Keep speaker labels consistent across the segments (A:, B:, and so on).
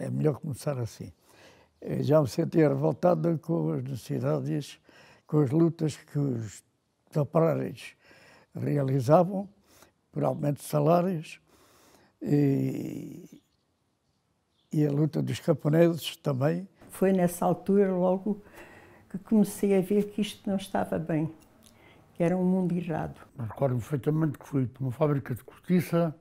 A: É melhor começar assim. Eh, já me senti revoltado com as necessidades, com as lutas que os operários realizavam por aumento de salários e, e a luta dos
B: camponeses também. Foi nessa altura logo que comecei a ver que isto não estava bem, que era um mundo errado.
C: Recordo-me perfeitamente que fui de uma fábrica de cortiça,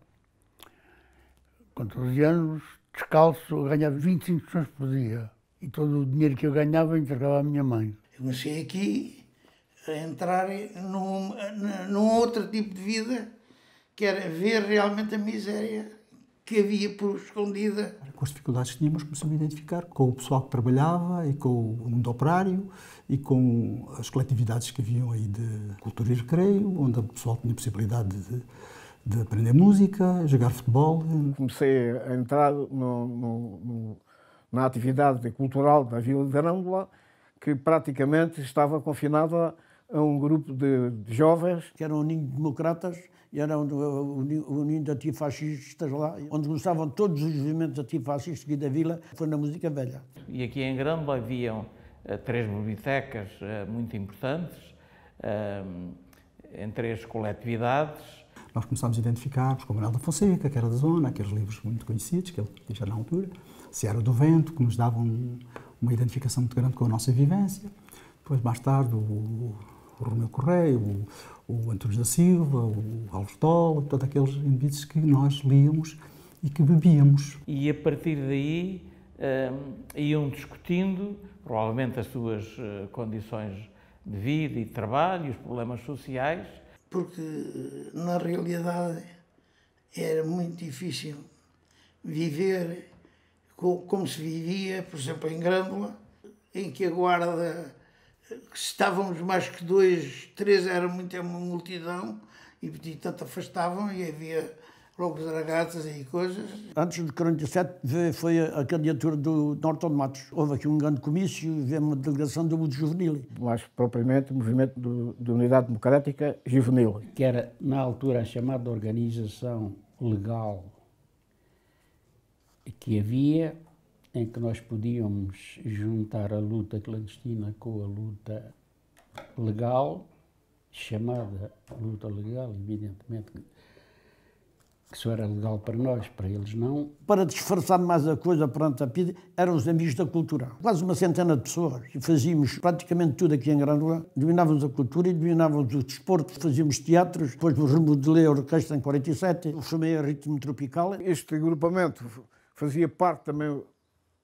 C: com 12 anos, descalço, eu ganhava 25 sons por dia. E todo o dinheiro que eu ganhava entregava à minha mãe.
D: Eu comecei aqui a entrar num, num outro tipo de vida, que era ver realmente a miséria que havia por escondida.
E: Com as dificuldades que tínhamos, começamos a identificar com o pessoal que trabalhava e com o mundo operário e com as coletividades que haviam aí de cultura e recreio, onde o pessoal tinha possibilidade de, de aprender música, jogar futebol. Comecei a entrar no, no, no,
F: na atividade cultural da Vila de Arâmbula, que praticamente estava confinada
G: a um grupo de, de jovens que eram ninho-democratas e eram o ninho de antifascistas lá, onde gostavam todos os movimentos antifascistas aqui da vila, foi na música velha.
H: E aqui em Gramba haviam uh, três bibliotecas uh, muito importantes, uh, em três coletividades,
E: nós começámos a identificar o Manuel da Fonseca, que era da zona, aqueles livros muito conhecidos que ele tinha na altura, Seara do Vento, que nos davam uma identificação muito grande com a nossa vivência. Depois, mais tarde, o o Romeu Correia, o, o Antunes da Silva, o Alves Dola, todos aqueles indivíduos que nós líamos e que bebíamos.
H: E a partir daí hum, iam discutindo, provavelmente, as suas eh, condições de vida e de trabalho, os problemas sociais.
D: Porque, eh, na realidade, era muito difícil viver como se vivia, por exemplo, em Grândola, em que a guarda estávamos mais que dois, três, era muita é uma multidão, e portanto afastavam e havia logo dragatas e coisas.
G: Antes de 47 foi a candidatura do Norton Matos. Houve aqui um grande comício e veio uma delegação do mundo juvenil. Mais propriamente
F: o movimento do, de Unidade Democrática Juvenil.
I: Que era, na altura, a chamada organização legal que havia em que nós podíamos juntar a luta clandestina com a luta legal, chamada luta legal, evidentemente, que só era legal para nós, para eles não. Para disfarçar mais a coisa perante a PIDE,
G: eram os amigos da cultura. Quase uma centena de pessoas. E fazíamos praticamente tudo aqui em Granula. Dominávamos a cultura e dominávamos o desporto. Fazíamos teatros, depois remodelei a orquestra em 47, o chamei a Ritmo Tropical. Este agrupamento fazia parte também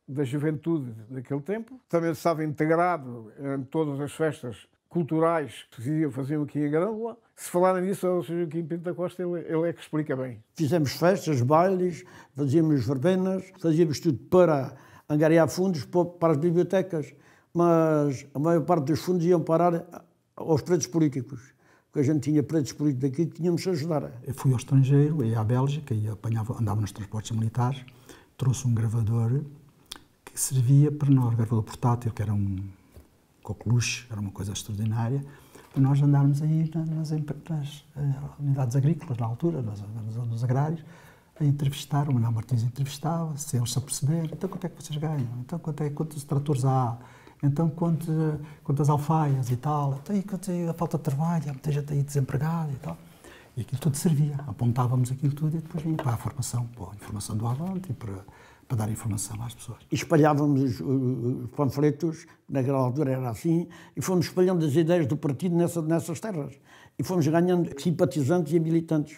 F: da juventude daquele tempo. Também estava integrado em todas as festas culturais que se faziam aqui em Grândola. Se falarem nisso, o Sr. Joaquim Pinto da Costa, ele, ele é que
G: explica bem. Fizemos festas, bailes, fazíamos verbenas, fazíamos tudo para angariar fundos para as bibliotecas, mas a maior parte dos fundos iam parar aos pretos políticos porque a gente tinha pretos políticos daqui que tínhamos de ajudar.
E: Eu fui ao estrangeiro, ia à Bélgica, e apanhava, andava nos transportes militares, trouxe um gravador que servia para nós, gravador portátil, que era um coqueluche, era uma coisa extraordinária, para nós andarmos aí nas, nas, eh, unidades agrícolas, na altura, nas, zonas a entrevistar, o Manuel Martins entrevistava, se eles se aperceber, então quanto é que vocês ganham? Então quanto é, quantos tratores há? Então quanto, quantas alfaias e tal? Então, e, quanto, é a falta de trabalho, há muita gente aí desempregada e tal. E aquilo tudo servia. Apontávamos aquilo tudo e depois vinha para a formação, para a informação do Avante e para, para dar informação às pessoas.
G: E espalhávamos os panfletos, naquela altura era assim, e fomos espalhando as ideias do partido nessa, nessas terras. E fomos ganhando simpatizantes e militantes.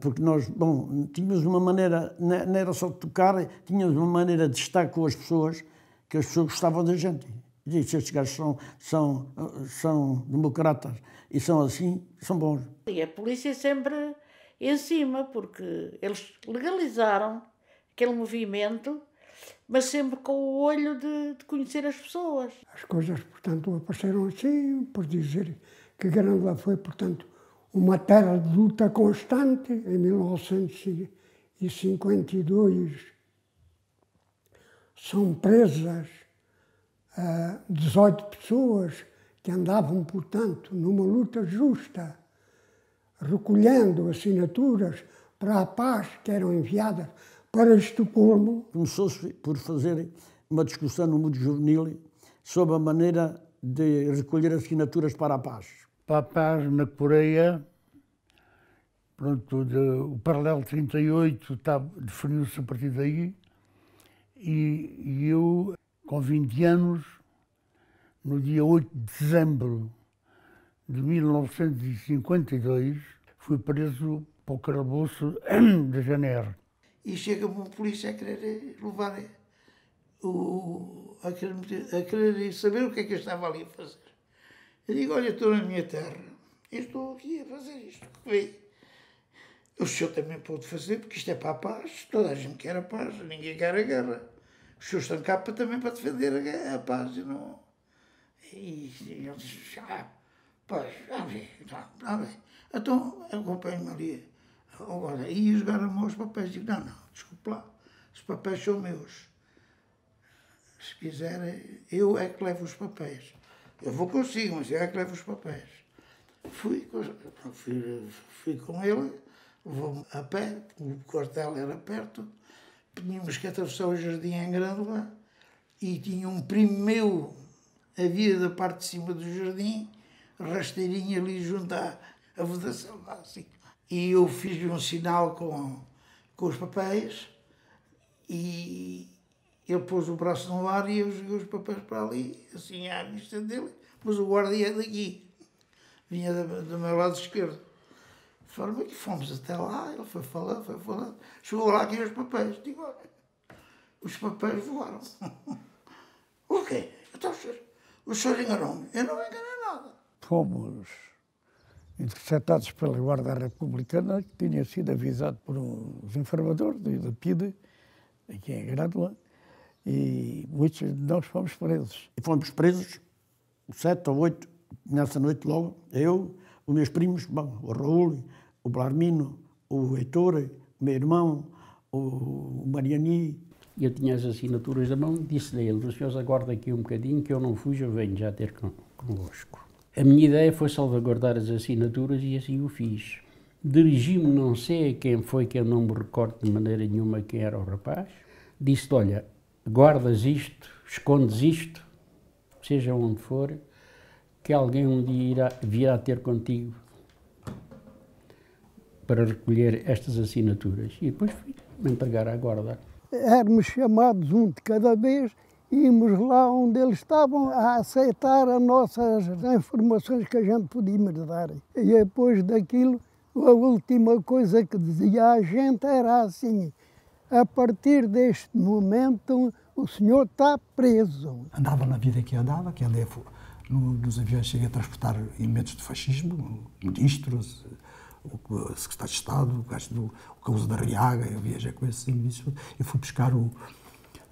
G: Porque nós, bom, tínhamos uma maneira, não era só tocar, tínhamos uma maneira de estar com as pessoas, que as pessoas gostavam da gente. Diz, estes gajos são, são, são democratas e são assim, são bons.
J: E a polícia sempre em cima, porque eles legalizaram aquele movimento, mas sempre com o olho de, de conhecer as pessoas.
K: As coisas, portanto, apareceram assim, por dizer que Granada foi, portanto, uma terra de luta constante em 1952. São presas 18 ah, pessoas que andavam, portanto, numa luta justa, recolhendo
G: assinaturas para a paz que eram enviadas para Estocolmo. Começou-se por fazer uma discussão no mundo juvenil sobre a maneira de recolher
C: assinaturas para a paz. Para a paz na Coreia, pronto, de, o paralelo 38 tá, definiu-se a partir daí e, e eu com 20 anos, no dia 8 de dezembro de 1952, fui preso para o carabouço da Janeiro.
D: E chega-me um polícia a querer levar, o, a, querer, a querer saber o que é que eu estava ali a fazer. Eu digo, olha, estou na minha terra, eu estou aqui a fazer isto que veio. O senhor também pode fazer, porque isto é para a paz, toda a gente quer a paz, ninguém quer a guerra. Justin Capa também para defender a, a paz. E, não, e, e eu disse, ah, pois, vamos ver, vamos ver. Então acompanho-me ali. Agora, e jogar me mão os papéis. Digo, não, não, desculpe lá, os papéis são meus. Se quiser, eu é que levo os papéis. Eu vou consigo, mas eu é que levo os papéis. Fui, fui, fui com ele, levou-me a pé, o quartel era perto, tínhamos que atravessar o jardim em Grândola e tinha um primo meu a da parte de cima do jardim, rasteirinha ali junto à, à votação básica. E eu fiz-lhe um sinal com, com os papéis e ele pôs o braço no ar e eu joguei os papéis para ali, assim à vista dele, mas o guarda ia é daqui, vinha do, do meu lado esquerdo forma que fomos até lá, ele foi falando, foi falando. Chegou lá aqui os papéis. Digo, olha, os papéis voaram. o quê? Então, o senhor, o senhor enganou-me. Eu não enganei nada.
A: Fomos interceptados pela Guarda Republicana, que tinha sido avisado por uns informadores da PIDE, aqui em é Grândola,
G: e muitos de nós fomos presos. E fomos presos, sete ou oito, nessa noite logo, eu, os meus primos, bom, o Raul, o Blarmino,
I: o Heitor, o meu irmão, o Mariani. Eu tinha as assinaturas da mão, disse-lhe a ele, os senhores aguarda aqui um bocadinho que eu não fujo, eu venho já ter convosco. A minha ideia foi salvaguardar as assinaturas e assim o fiz. Dirigi-me, não sei a quem foi, que eu não me recordo de maneira nenhuma quem era o rapaz, disse-lhe, olha, guardas isto, escondes isto, seja onde for, que alguém um dia irá, virá ter contigo para recolher estas assinaturas. E depois fui entregar à guarda.
L: Éramos chamados um de cada vez, íamos lá onde eles estavam a aceitar as nossas informações que a gente podia dar. E depois daquilo, a última coisa que dizia a gente era assim: a partir deste momento,
E: o senhor está preso. Andava na vida que andava, que andei nos aviões cheguei a transportar elementos de fascismo, ministros, o secretário de Estado, o gajo do o Causa da Riaga, eu viajei com esse início, eu fui buscar o,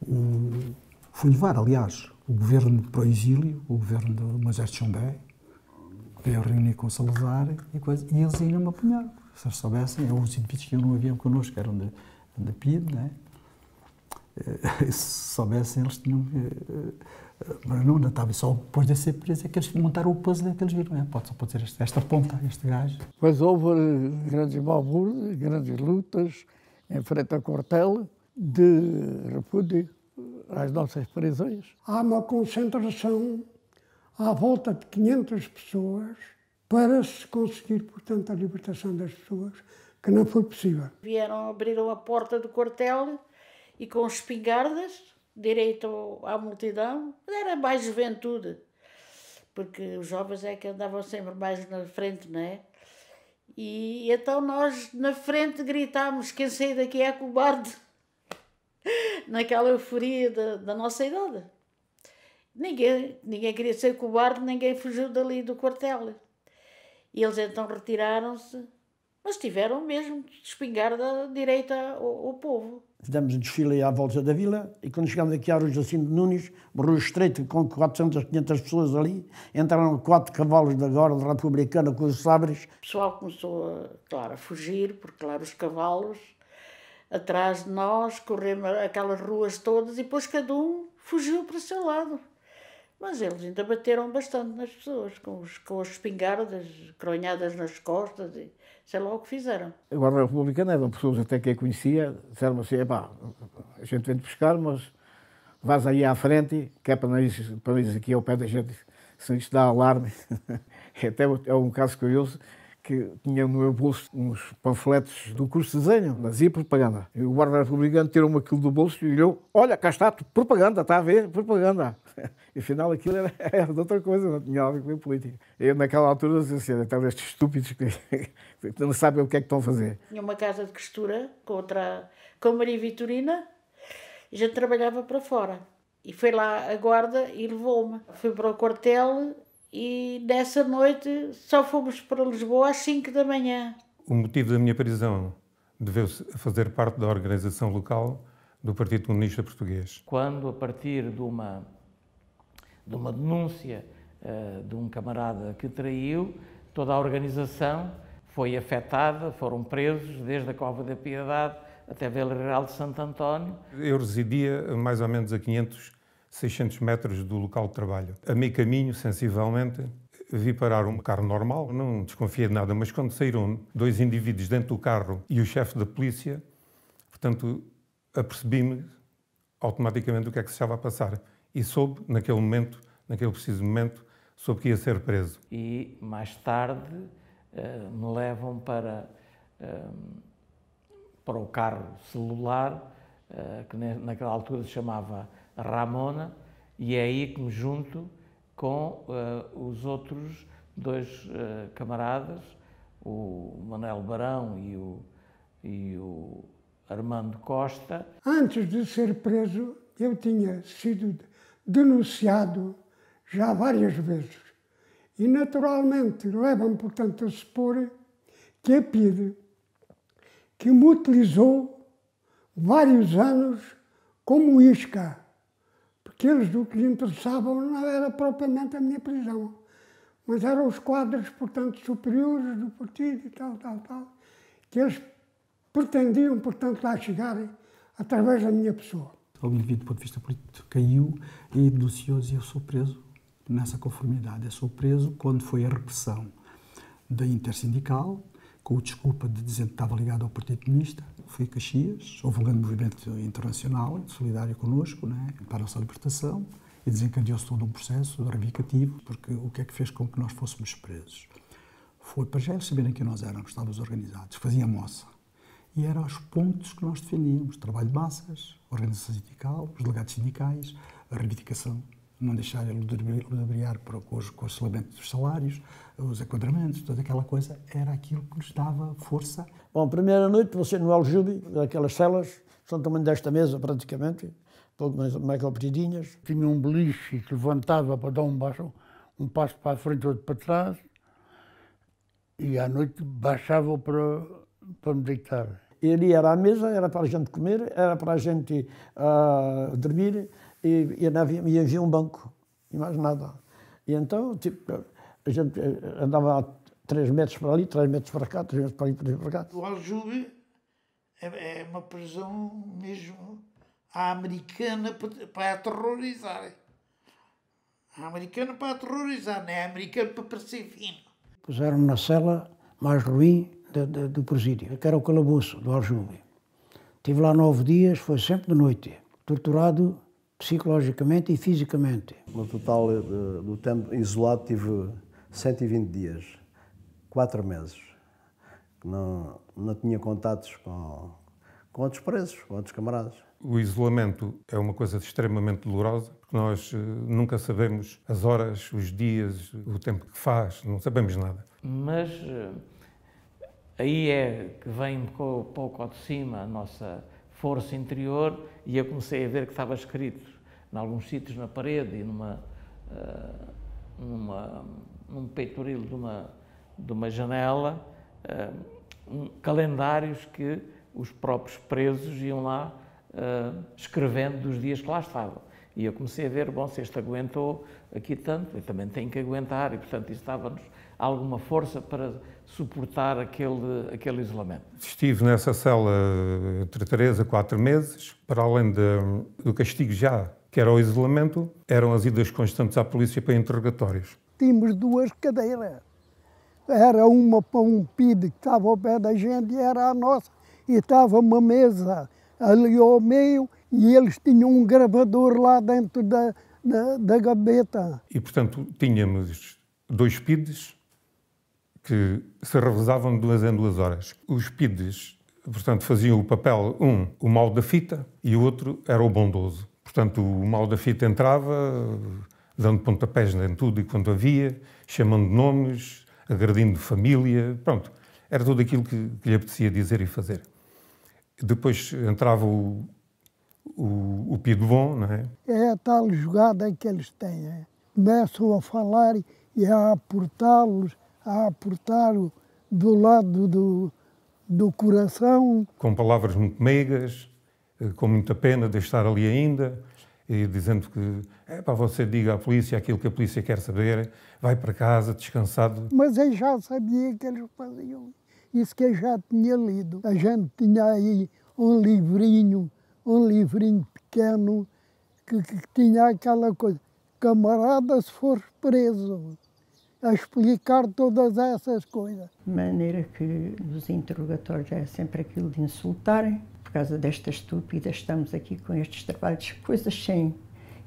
E: o fui levar, aliás, o governo para o exílio, o governo do Majeste Chambé, veio reunir com o Salazar e, coisa, e eles ainda me apanharam. Se eles soubessem, eram é os indivíduos que iam no avião connosco, eram da, da PID, né? Eh, se soubessem, eles tinham. Eh, não, não estava só depois dessa surpresa que eles montaram o puzzle que eles viram. É, pode, só pode ser esta, esta ponta, este gajo.
A: Pois houve eh, grandes balbúrdias, grandes lutas em frente ao quartel de repúdio às nossas prisões. Há uma concentração à volta de
K: 500 pessoas para se conseguir, portanto, a libertação das pessoas, que não foi possível.
J: Vieram, abriram a porta do quartel e com espingardas direito à multidão, era mais juventude, porque os jovens é que andavam sempre mais na frente, não é? E então nós na frente gritámos: quem sair daqui é cobarde, naquela euforia da, da nossa idade. Ninguém, ninguém queria ser cobarde, ninguém fugiu dali do quartel. E eles então retiraram-se mas tiveram mesmo de espingarda direita ao, povo.
G: Fizemos um desfile à volta da vila e quando chegámos aqui à Rua Jacinto Nunes, Rua Estreito, com 400, 500 pessoas ali, entraram quatro cavalos da Guarda Republicana com os sabres.
J: O pessoal começou, claro, a fugir, porque, claro, os cavalos atrás de nós, corremos aquelas ruas todas e depois cada um fugiu para o seu lado. Mas eles ainda bateram bastante nas pessoas, com, os, com as espingardas, cronhadas nas costas, e sei lá o que fizeram. A
F: Guarda Republicana eram pessoas até que a conhecia, disseram assim, pá, a gente vem de pescar, mas vais aí à frente, que é para nós, para nós aqui ao pé da gente, se isto dá alarme. É até é um caso curioso, que tinha no meu bolso uns panfletos do curso de desenho, nazia propaganda. E o guarda republicano tirou-me aquilo do bolso e olhou, olha, cá está, propaganda, está a ver, propaganda. E afinal aquilo era, era de outra coisa, não tinha nada a ver com a política. Eu naquela altura dizia assim, até então estes estúpidos que, que não sabem o que é que estão a fazer.
J: Tinha uma casa de costura com, outra, com a Maria Vitorina e já trabalhava para fora. E foi lá a guarda e levou-me. Fui para o quartel e dessa noite só fomos para Lisboa às 5 da manhã.
M: O motivo da minha prisão deveu-se a fazer parte da organização local do Partido Comunista Português.
H: Quando, a partir de uma, de uma denúncia uh, de um camarada que traiu, toda a organização foi afetada, foram presos, desde a Cova da Piedade até Vila Real de Santo António.
M: Eu residia mais ou menos a 500 600 metros do local de trabalho. A meio caminho, sensivelmente, vi parar um carro normal, não desconfiei de nada, mas quando saíram dois indivíduos dentro do carro e o chefe da polícia, portanto, apercebi-me automaticamente do que é que se estava a passar. E soube, naquele momento, naquele preciso momento, soube que ia ser preso.
H: E mais tarde eh, me levam para, eh, para o carro celular, eh, que naquela altura se chamava Ramona, e é aí que me junto com uh, os outros dois uh, camaradas, o Manuel Barão e o, e o Armando Costa.
K: Antes de ser preso, eu tinha sido denunciado já várias vezes. E, naturalmente, levam, portanto, a supor que a PIDE, que me utilizou vários anos como isca que eles o que lhe interessavam não era propriamente a minha prisão, mas eram os quadros, portanto, superiores do partido e tal, tal, tal, que eles pretendiam, portanto, lá chegarem através da minha pessoa.
E: Algum indivíduo, do ponto de vista político, caiu e denunciou-se eu sou preso nessa conformidade. Eu sou preso quando foi a repressão da intersindical, com a desculpa de dizer que estava ligado ao Partido Comunista, foi Caxias, houve um grande movimento internacional solidário connosco, né, para a nossa libertação, e desencadeou-se todo um processo reivindicativo, porque o que é que fez com que nós fôssemos presos? Foi para já saberem que nós éramos, estávamos organizados, fazia moça. E eram os pontos que nós defendíamos: trabalho de massas, organização sindical, os delegados sindicais, a reivindicação não deixar ele ludibriar para com, com o selamento dos salários, os enquadramentos, toda aquela coisa, era aquilo que nos dava força. Bom,
G: primeira noite, você no Aljube, naquelas celas, são também desta mesa praticamente, pouco mais,
C: mais apertidinhas. Tinha um beliche que levantava para dar um, baixo, um passo para a frente, outro para trás, e à noite baixava para, para me
G: deitar. era a mesa, era para a gente comer, era para a gente uh, dormir, e, e, a nave, e havia um banco, e mais nada. E então, tipo, a gente eh, andava a 3 metros para ali, 3 metros para cá, 3 metros para ali, 3 metros para cá.
D: O Aljube é, é uma prisão mesmo à americana para aterrorizar. A americana para aterrorizar, não é a americana para parecer fino.
N: Puseram-me na cela mais ruim de, de, do presídio, que era o calabouço do Aljube. Estive lá nove dias, foi sempre de noite, torturado
O: psicologicamente e fisicamente. No total eh, do tempo isolado tive 120 dias, 4 meses. Não, não tinha contatos com, com outros presos, com outros camaradas.
M: O isolamento é uma coisa extremamente dolorosa, porque nós eh, nunca sabemos as horas, os dias, o tempo que faz, não sabemos nada.
H: Mas eh, aí é que vem pouco ao de cima a nossa força interior e eu comecei a ver que estava escrito em alguns sítios na parede e numa, uh, numa, num peitoril de uma, de uma janela, uh, um, calendários que os próprios presos iam lá uh, escrevendo dos dias que lá estavam. E eu comecei a ver, bom, se este aguentou aqui tanto, eu também tenho que aguentar, e portanto isso dava-nos alguma força para suportar aquele, aquele isolamento.
M: Estive nessa cela entre três a quatro meses, para além de, do castigo já que era o isolamento, eram as idas constantes à polícia para interrogatórios.
L: Tínhamos duas cadeiras. Era uma para um PID que estava ao pé da gente e era a nossa. E estava uma mesa ali ao meio e eles tinham um gravador lá dentro da, da, da gaveta.
M: E, portanto, tínhamos dois PIDs que se revezavam de duas em duas horas. Os PIDs, portanto, faziam o papel, um, o mal da fita, e o outro era o bondoso. Portanto, o mal da fita entrava, dando pontapés em tudo e quanto havia, chamando nomes, agredindo família, pronto. Era tudo aquilo que, que lhe apetecia dizer e fazer. Depois entrava o, o, o bom não é?
L: É a tal jogada que eles têm. É? Começam a falar e a aportá-los, a aportar do lado do, do
M: coração. Com palavras muito meigas eh, com muita pena de estar ali ainda, e dizendo que é para você diga à polícia aquilo que a polícia quer saber, vai para casa descansado.
L: Mas eu já sabia que eles faziam isso que eu já tinha lido. A gente tinha aí um livrinho, um livrinho pequeno, que, que tinha aquela coisa, camarada se for preso, a explicar todas essas coisas.
B: De maneira que nos interrogatórios é sempre aquilo de insultarem, causa desta estúpida, estamos aqui com estes trabalhos, coisas sem.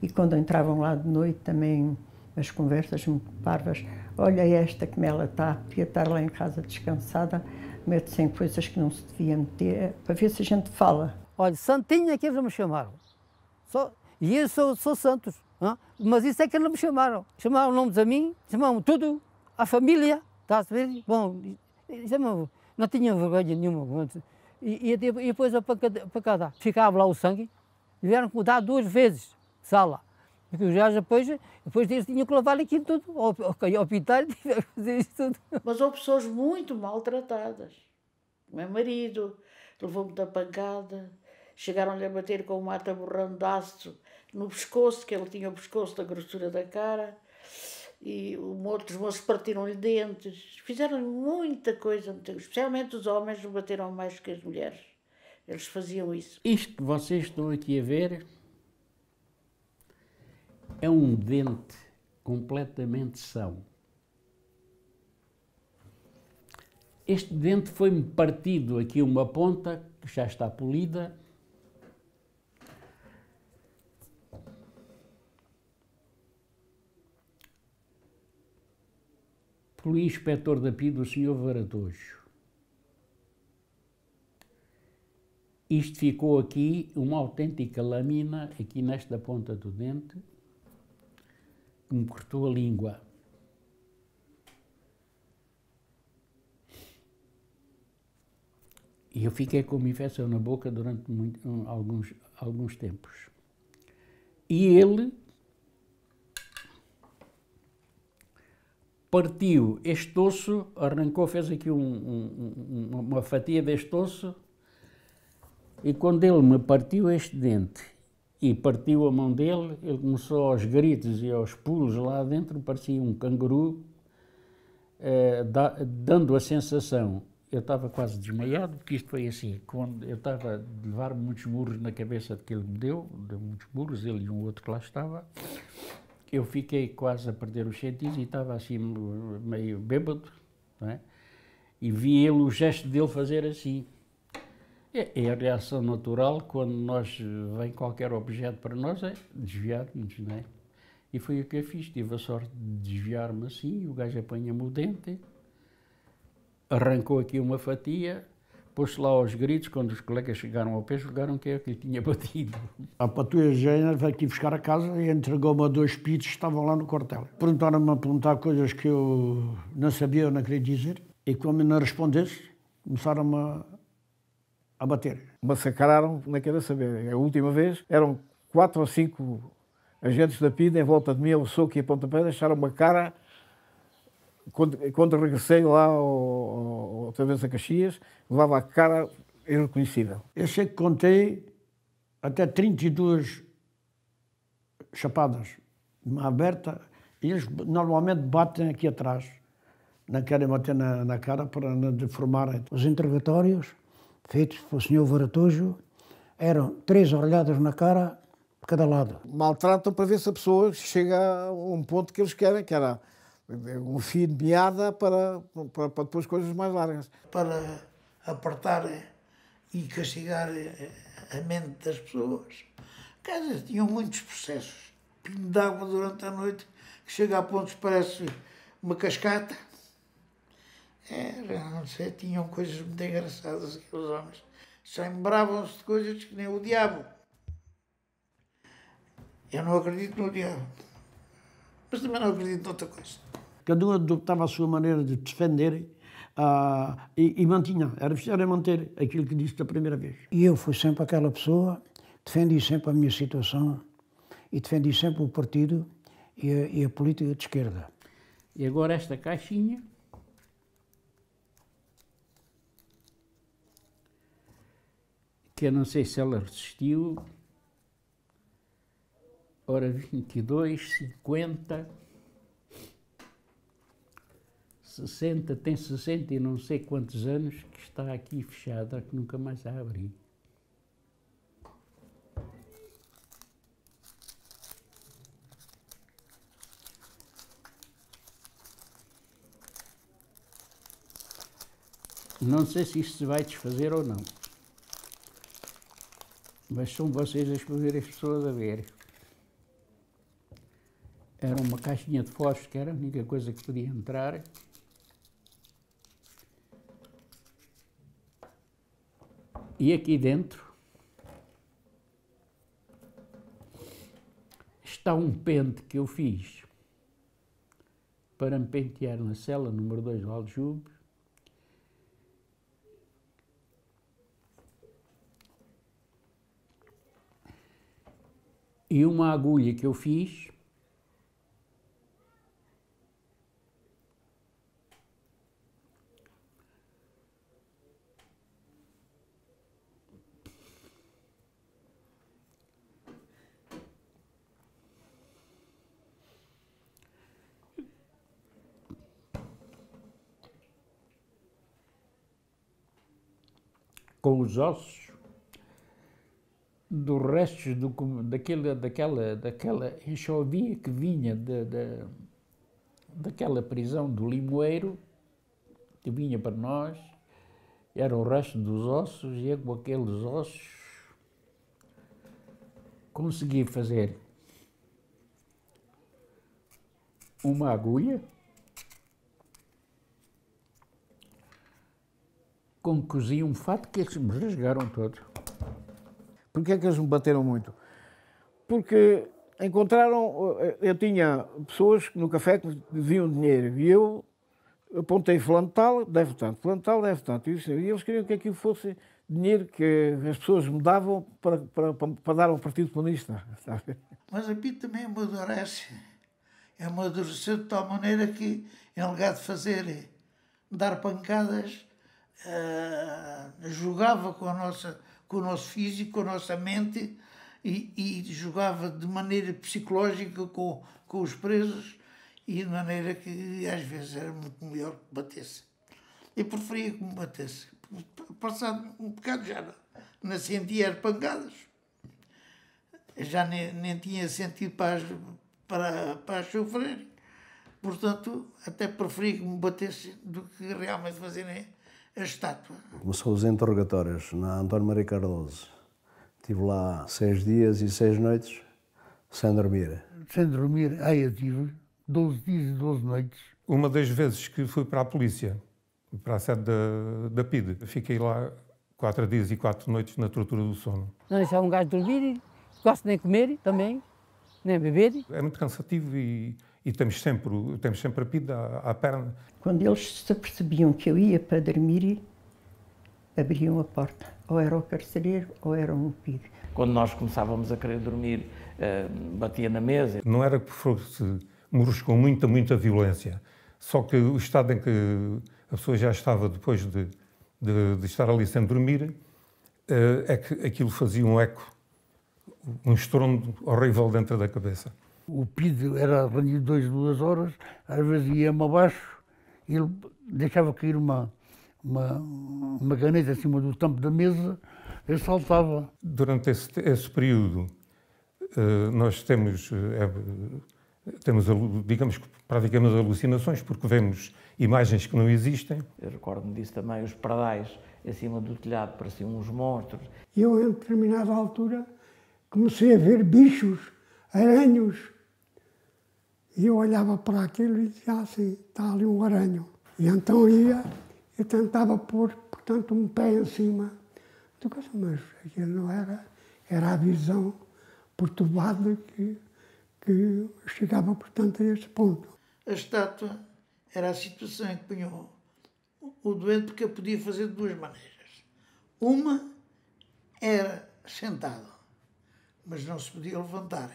B: E quando entravam lá de noite também as conversas muito parvas. Olha esta como ela está, podia estar lá em casa descansada, mete-se em coisas que não se devia meter, é para ver se a gente fala.
P: Olha, Santinha que eles me chamaram. Só, e eu sou, sou Santos. Mas isso é que eles me chamaram. Chamaram nomes a mim, chamaram tudo, a família, está a saber? Bom, não tinha vergonha nenhuma e, e depois a pancada Ficava lá o sangue, tiveram que mudar duas vezes, sala. Porque os gajos depois, depois eles tinham que lavar aqui tudo, ao, ao pintar,
J: tiveram que fazer isso tudo. Mas houve pessoas muito maltratadas. O meu marido levou muita pancada, chegaram-lhe a bater com um mata-borrão de aço no pescoço, que ele tinha o pescoço da grossura da cara e outros moços partiram-lhe dentes, fizeram muita coisa, especialmente os homens bateram mais que as mulheres. Eles faziam isso.
I: Isto que vocês estão aqui a ver é um dente completamente são. Este dente foi-me partido aqui uma ponta, que já está polida, excluí inspetor da PI do senhor Varatojo. Isto ficou aqui uma autêntica lâmina, aqui nesta ponta do dente, que me cortou a língua. E eu fiquei com uma infecção na boca durante muito, alguns, alguns tempos. E ele partiu este osso, arrancou, fez aqui um, um, uma fatia deste osso, e quando ele me partiu este dente e partiu a mão dele, ele começou aos gritos e aos pulos lá dentro, parecia um canguru, eh, da, dando a sensação. Eu estava quase desmaiado, porque isto foi assim, quando eu estava a levar muitos murros na cabeça que ele me deu, deu muitos burros ele e um outro que lá estava, eu fiquei quase a perder os sentidos e estava assim meio bêbado, não é? E vi ele, o gesto dele fazer assim. É, é a reação natural quando nós vem qualquer objeto para nós é desviar-nos, não é? E foi o que eu fiz, tive a sorte de desviar-me assim, o gajo apanha-me o dente, arrancou aqui uma fatia, pôs-se lá aos gritos, quando os colegas chegaram ao pé, julgaram que é o que lhe tinha batido.
G: A patrulha género veio aqui buscar a casa e entregou-me a dois pitos que estavam lá no quartel. Perguntaram-me a perguntar coisas que eu não sabia ou não queria dizer. E como não respondesse, começaram-me a,
F: a bater. Massacraram é queria saber. É a última vez eram quatro ou cinco agentes da PIDE em volta de mim, o soco e a pontapé, deixaram uma cara quando, quando regressei lá ao, ao, outra vez a Caxias, levava a cara irreconhecível.
G: Eu sei que contei até 32 chapadas de mão aberta, e eles normalmente batem aqui atrás, não querem bater na, na cara para não deformarem. Os interrogatórios
N: feitos pelo senhor Varatujo eram três olhadas na cara de cada lado.
F: Maltratam para ver se a pessoa chega a um ponto que eles querem, que era um fio
D: de meada para, para, para depois coisas mais largas. Para apertar e castigar a mente das pessoas. Casas tinham muitos processos. Pinho água durante a noite, que chega a pontos parece uma cascata. É, não sei, tinham coisas muito engraçadas aqueles homens. Sembravam-se de coisas que nem o diabo. Eu não acredito no diabo. Mas também não acredito noutra coisa
G: cada um adoptava a sua maneira de defender uh, e, e, mantinha. Era, preciso manter aquilo
I: que disse da primeira vez.
N: E eu fui sempre aquela pessoa, defendi sempre a minha situação e defendi sempre o partido e a, e a política de esquerda.
I: E agora esta caixinha. Que eu não sei se ela resistiu, hora 22, 50. 60, tem 60 e não sei quantos anos que está aqui fechada, que nunca mais a abri. Não sei se isto se vai desfazer ou não. Mas são vocês a escolher as pessoas a ver. Era uma caixinha de fósforos, que era a única coisa que podia entrar. E aqui dentro está um pente que eu fiz para me pentear na cela número 2 do Aljube. E uma agulha que eu fiz os ossos dos restos do, daquele, daquela, daquela enxovia que vinha daquela prisão do Limoeiro, que vinha para nós, era o resto dos ossos, e eu é com aqueles ossos consegui fazer uma agulha com que coziam um fato que eles me rasgaram todos. Porquê é que eles me bateram muito?
F: Porque encontraram, eh, eu tinha pessoas no café que deviam dinheiro e eu apontei fulano tal, deve tanto, fulano tal, deve tanto. E eles queriam que aquilo fosse dinheiro que as pessoas me davam para, para, para dar ao Partido Comunista.
D: Mas a mim também amadurece. Amadureceu de tal maneira que, em lugar de fazer, dar pancadas, ah, jogava com, a nossa, com o nosso físico, com a nossa mente e, e jogava de maneira psicológica com, com os presos e de maneira que às vezes era muito melhor que batesse. Eu preferia que me batesse. Passado um bocado já não sentia as pancadas. Já nem, nem tinha sentido para, para, para sofrer. Portanto, até preferi que me batesse do que realmente fazerem né? a estátua.
O: Começou os interrogatórios na António Maria Cardoso. Estive lá seis dias e seis noites sem dormir.
M: Sem dormir, aí eu tive 12 dias e 12 noites. Uma das vezes que fui para a polícia, para a sede da, da PIDE, fiquei lá quatro dias e quatro noites na tortura do sono.
P: Não deixava é um gajo dormir, gosto nem comer também,
M: nem beber. É muito cansativo e e temos sempre, temos sempre a pida à, à perna. Quando eles se
B: apercebiam que eu ia para dormir, abriam a porta. Ou era o carcereiro ou era um pido.
H: Quando nós começávamos a querer dormir, eh,
M: batia na mesa. Não era que fosse muros com muita, muita violência. Só que o estado em que a pessoa já estava depois de, de, de estar ali sem dormir, eh, é que aquilo fazia um eco, um estrondo horrível dentro da cabeça.
C: O pedido era rendido dois, duas horas, às vezes ia-me abaixo, ele deixava cair uma, uma, uma caneta em cima do tampo da
M: mesa, e saltava. Durante esse, esse período, eh, nós temos, eh, é, temos, digamos que praticamos alucinações, porque vemos imagens que não existem.
H: Eu recordo-me disso também, os pardais acima do telhado pareciam uns
K: monstros. Eu, em determinada altura, comecei a ver bichos, aranhos, e eu olhava para aquilo e dizia assim, está ali um aranho. E então ia e tentava pôr, portanto, um pé em cima. Digo, assim, mas aquilo não era, era a visão perturbada que, que chegava, portanto, a este ponto.
D: A estátua era a situação em que punhou o doente porque podia fazer de duas maneiras. Uma era sentado, mas não se podia levantar,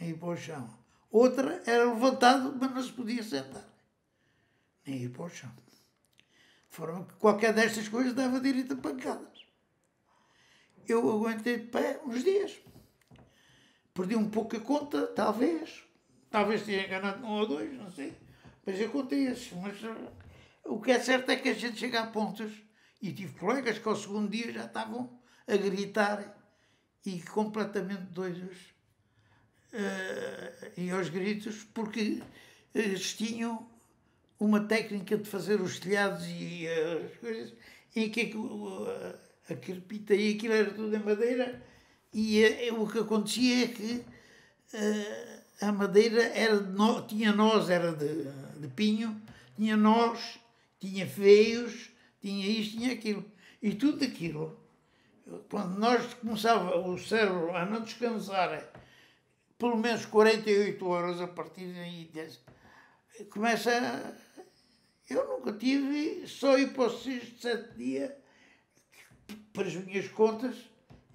D: nem ir para o chão. Outra era levantado, mas não se podia sentar. Nem ir para o chão. De forma que qualquer destas coisas dava direito a pancadas. Eu aguentei de pé uns dias. Perdi um pouco a conta, talvez. Talvez tenha enganado um ou dois, não sei. Mas acontece. Mas uh, o que é certo é que a gente chega a pontos, e tive colegas que ao segundo dia já estavam a gritar e completamente doidos eh, e aos gritos, porque eles tinham uma técnica de fazer os telhados e as coisas, em que é a, a carpita e aquilo era tudo em madeira, e eh, o que acontecia é que a, eh, a madeira era no, tinha nós, era de, de pinho, tinha nós, tinha feios, tinha isto, tinha aquilo. E tudo aquilo, quando nós começava o cérebro a não descansar pelo menos 48 horas a partir daí. Começa. Eu nunca tive, só hipóteses de sete dias, para as minhas contas,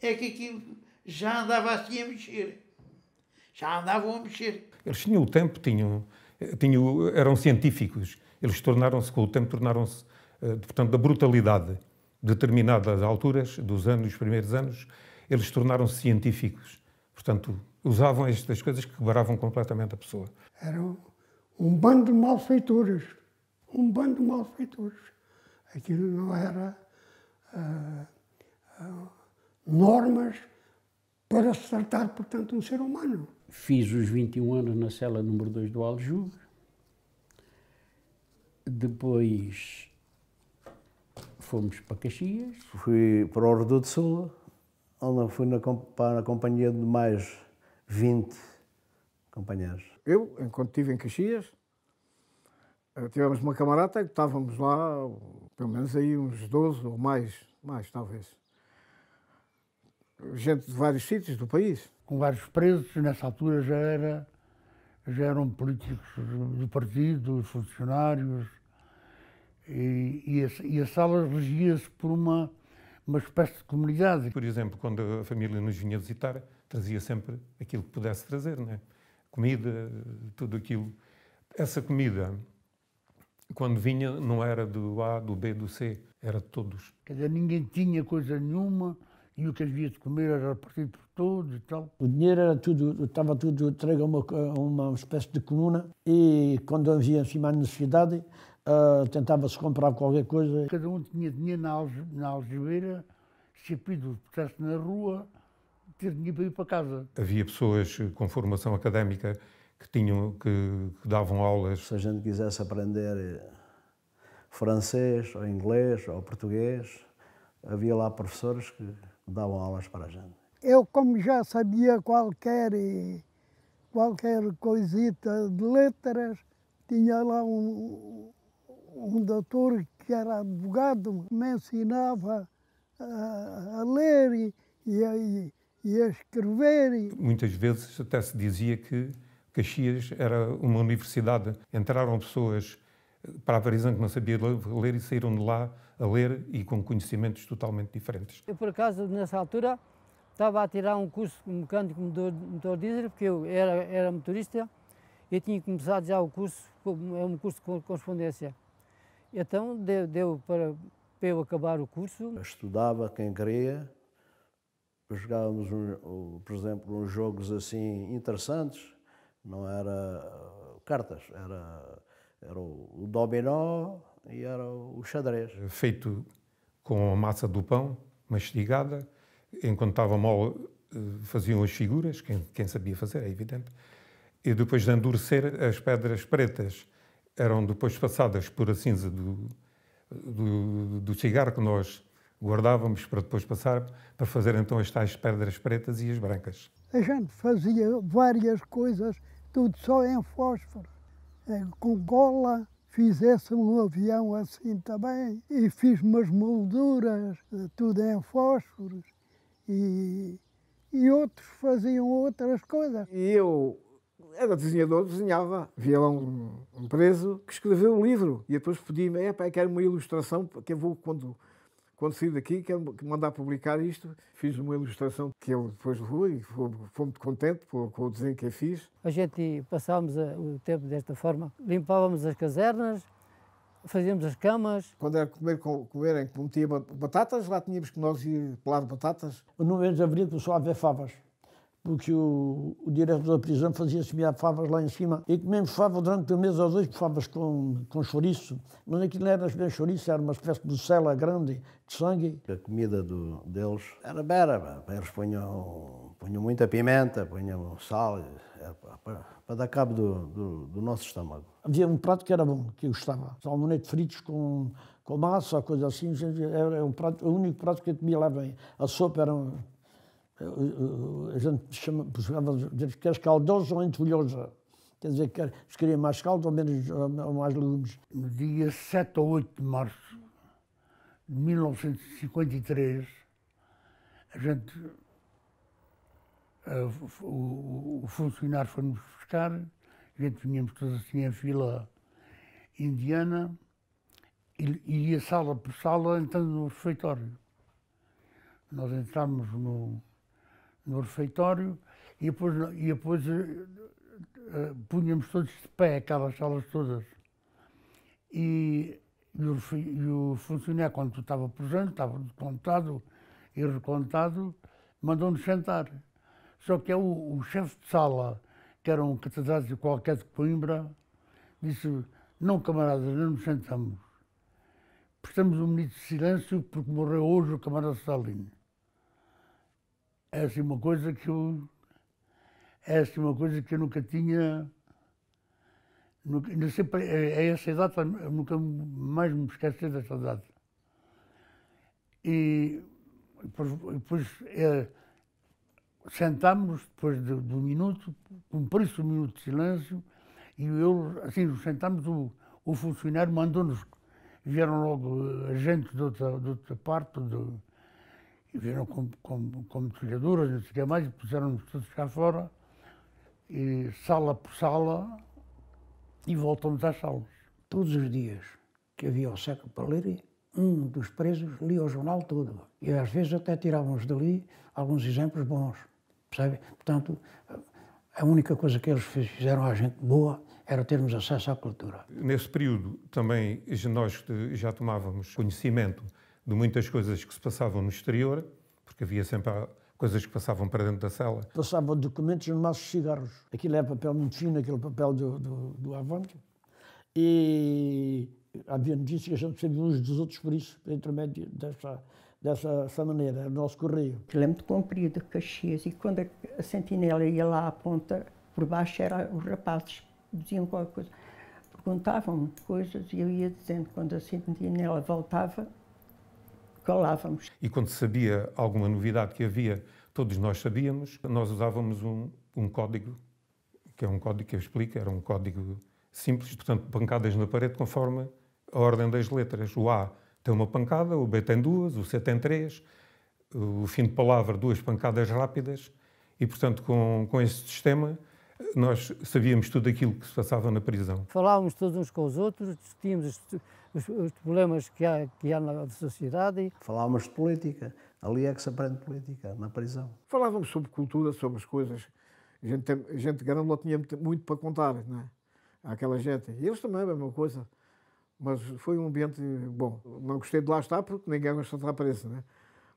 D: é que aquilo já andava assim a mexer. Já andavam a mexer.
M: Eles tinham o tempo, tinham, tinham eram científicos. Eles tornaram-se, com o tempo, tornaram-se, eh, portanto, da brutalidade determinadas alturas dos anos, dos primeiros anos, eles tornaram-se científicos. Portanto, usavam estas coisas que quebravam completamente a pessoa.
K: Era um bando de malfeitores, um bando de malfeitores. Aquilo não era ah, ah, normas para se tratar, portanto, um ser humano.
I: Fiz os 21 anos na cela número 2 do Aljube. Depois fomos para Caxias.
O: Fui para o Reduto Sul, onde fui na, para a companhia de mais 20 companheiros. Eu, enquanto estive em Caxias,
F: eh, tivemos uma camarada e estávamos lá, pelo menos aí uns 12 ou mais, mais
C: talvez. Gente de vários sítios do país. Com vários presos, nessa altura já, era, já eram políticos do partido, funcionários, e, e, a, e a sala regia-se por uma,
M: uma espécie de comunidade. Por exemplo, quando a família nos vinha visitar, trazia sempre aquilo que pudesse trazer, né? comida, tudo aquilo. Essa comida, quando vinha, não era do A, do B, do C, era de todos.
C: Quer dizer, ninguém tinha coisa nenhuma e o que havia de comer era repartido por todos e tal.
M: O dinheiro era tudo,
G: estava tudo entregue a uma, uma espécie de comuna e quando havia assim mais necessidade,
C: uh, tentava-se comprar qualquer coisa. Cada um tinha dinheiro na, alge, algebeira, se a pedido na rua, ter dinheiro para ir para casa.
M: Havia pessoas com formação académica que tinham que, que davam aulas. Se a gente quisesse aprender
O: eh, francês, ou inglês, ou português, havia lá professores que davam aulas para a gente.
L: Eu, como já sabia qualquer, eh, qualquer coisita de letras, tinha lá um, um doutor que era advogado, me ensinava a, a ler e, e, e a escrever. Muitas vezes
M: até se dizia que Caxias era uma universidade. Entraram pessoas para a Varizã que não sabia ler e saíram de lá a ler e com conhecimentos totalmente diferentes.
P: Eu, por acaso, nessa altura, estava a tirar um curso de mecânico motor, motor diesel, porque eu era, era motorista e tinha começado já o curso, é um curso de correspondência. Então, deu, deu para, para eu acabar o curso.
O: Estudava quem queria, jogávamos, um, por exemplo, uns jogos assim interessantes, não era uh, cartas, era, era o dominó e era o xadrez.
M: Feito com a massa do pão, mastigada, enquanto estava mole uh, faziam as figuras, quem, quem sabia fazer, é evidente, e depois de endurecer, as pedras pretas eram depois passadas por a cinza do, do, do cigarro que nós guardávamos para depois passar, para fazer então as tais pedras pretas e as brancas.
L: A gente fazia várias coisas, tudo só em fósforo. Eh, com gola, fizesse um avião assim também, e fiz umas molduras, eh, tudo
F: em fósforos. E, e outros faziam outras coisas. E eu era desenhador, desenhava. Via lá um, um preso que escreveu um livro. E depois pedi-me, é pá, quero uma ilustração, porque eu vou, quando quando saí daqui, quero mandar publicar isto. Fiz uma ilustração que ele depois levou e fui muito contente com, o desenho que eu fiz.
P: A gente passávamos o tempo desta forma. Limpávamos as casernas, fazíamos as camas.
F: Quando era comer, comerem, metia batatas, lá tínhamos que
G: nós ir pelar batatas. No mês de abril começou a haver favas porque o, o diretor da prisão fazia semear favas lá em cima. E comemos fava durante um mês ou dois, favas com, com chouriço, mas aquilo não era bem chouriço, era uma espécie de cela grande de sangue. A comida
O: do, deles era bera, eles punham, punham muita pimenta, punham sal, para, para, dar cabo do, do, do, nosso estômago. Havia um prato que era bom, que eu
G: gostava, salmonete fritos com, com massa, coisa assim, era um prato, o único prato que eu comia lá bem. A sopa era... Um, eh, a gente chamava de queres caldosa ou entulhosa. Quer dizer, quer, se queria mais caldo ou, menos, ou mais legumes.
C: No dia 7 ou 8 de março de 1953, a gente, a, eh, o, o funcionário foi-nos buscar, a gente vinhamos todos assim em fila indiana, e, ia sala por sala entrando no refeitório. Nós entramos no, no refeitório e depois, e depois eh, eh, punhamos todos de pé, aquelas salas todas. E, e, o, e o funcionário, quando estava presente, estava contado e recontado, mandou-nos sentar. Só que é o, o chefe de sala, que era um catedrático qualquer de Coimbra, disse: Não, camaradas, não nos sentamos. Prestamos um minuto de silêncio porque morreu hoje o camarada Stalin é assim uma coisa que eu é assim uma coisa que eu nunca tinha nunca, eu a, é, é essa idade nunca mais me esqueci dessa data e depois, depois é, sentámos depois do, um minuto com preço o um minuto de silêncio e eu assim sentámos o, o funcionário mandou-nos vieram logo agentes de outra, de outra parte e viram como, como, como telhaduras, não sei o que mais, e puseram-nos todos cá fora, e sala por sala, e voltamos às salas. Todos
N: os dias que havia o século para ler, um dos presos lia o jornal todo. E às vezes até tirávamos dali alguns exemplos bons, percebe? Portanto, a única coisa que eles fizeram à gente boa era termos acesso à cultura.
M: Nesse período também nós já tomávamos conhecimento de muitas coisas que se passavam no exterior, porque havia sempre ah, coisas que passavam para dentro da cela.
G: Passavam documentos no maço de cigarros. Aquilo é papel muito fino, aquele papel do, do, do Avante. E havia notícias que a gente sabia uns dos outros por isso, por intermédio dessa, dessa, dessa
B: maneira, era o nosso correio. Aquilo é muito comprido, Caxias, e quando a, a sentinela ia lá à ponta, por baixo eram os rapazes, diziam qualquer coisa. Perguntavam-me coisas e eu ia dizendo, quando a sentinela voltava,
M: calávamos. E quando sabia alguma novidade que havia, todos nós sabíamos, nós usávamos um, um código, que é um código que eu explico, era um código simples, portanto, pancadas na parede conforme a ordem das letras. O A tem uma pancada, o B tem duas, o C tem três, o fim de palavra, duas pancadas rápidas, e, portanto, com, com esse sistema, nós sabíamos tudo aquilo que se passava na prisão.
P: Falávamos todos uns com os outros, discutíamos os, os problemas que há, que há na sociedade. Falávamos de política.
O: Ali é que se aprende política, na prisão. Falávamos sobre cultura, sobre as coisas. A gente,
F: a gente grande tinha muito para contar, né Aquela gente. E eles também, a mesma coisa. Mas foi um ambiente bom. Não gostei de lá estar porque ninguém gosta é de estar preso, né?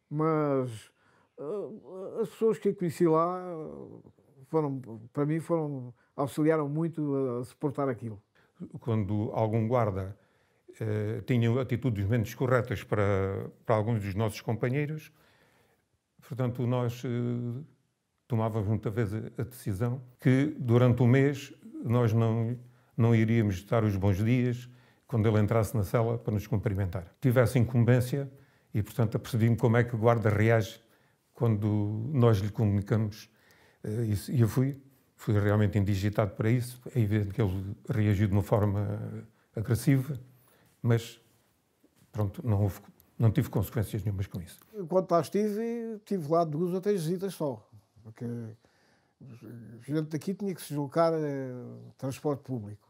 F: Mas ah, as pessoas que conheci lá foram, para mim, foram auxiliaram muito a suportar aquilo.
M: Quando algum guarda eh, tinham atitudes menos corretas para, para alguns dos nossos companheiros. Portanto, nós eh, tomávamos muitas vezes a decisão que durante um mês nós não, não iríamos dar os bons dias quando ele entrasse na cela para nos cumprimentar. Tivesse incumbência e, portanto, apercebi-me como é que o guarda reage quando nós lhe comunicamos eh, isso. E eu fui, fui realmente indigitado para isso. É evidente que ele reagiu de uma forma agressiva mas pronto, não, houve, não tive consequências nenhumas com isso.
F: enquanto lá estive, tive lá duas ou três visitas só. Porque gente daqui tinha que se deslocar uh, transporte público.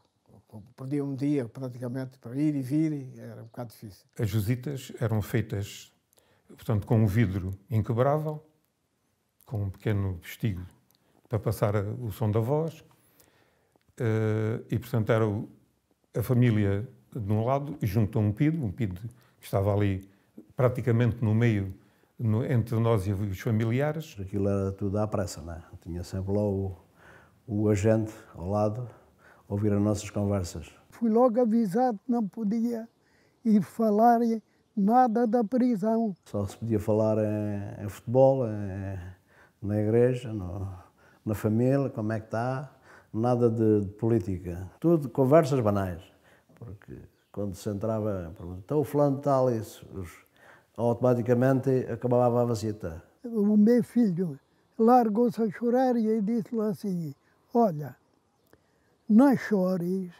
F: Perdia um dia praticamente para ir e vir, era um bocado difícil.
M: As visitas eram feitas, portanto, com um vidro inquebrável, com um pequeno vestígio para passar o som da voz, uh, e portanto era o, a família de um lado e junto a um PID, um PID que estava ali praticamente no meio no, entre nós e os familiares. Aquilo era tudo à pressa, não é? Tinha sempre lá o,
O: o agente ao lado, ouvir as nossas conversas.
L: Fui logo avisado que não podia ir falar nada da prisão.
O: Só se podia falar em, em futebol, em, na igreja, no, na família, como é que está, nada de, de política. Tudo conversas banais porque quando se entrava, então o fulano tal, isso, automaticamente acabava a visita.
L: O meu filho largou-se a chorar e disse-lhe assim, olha, não chores,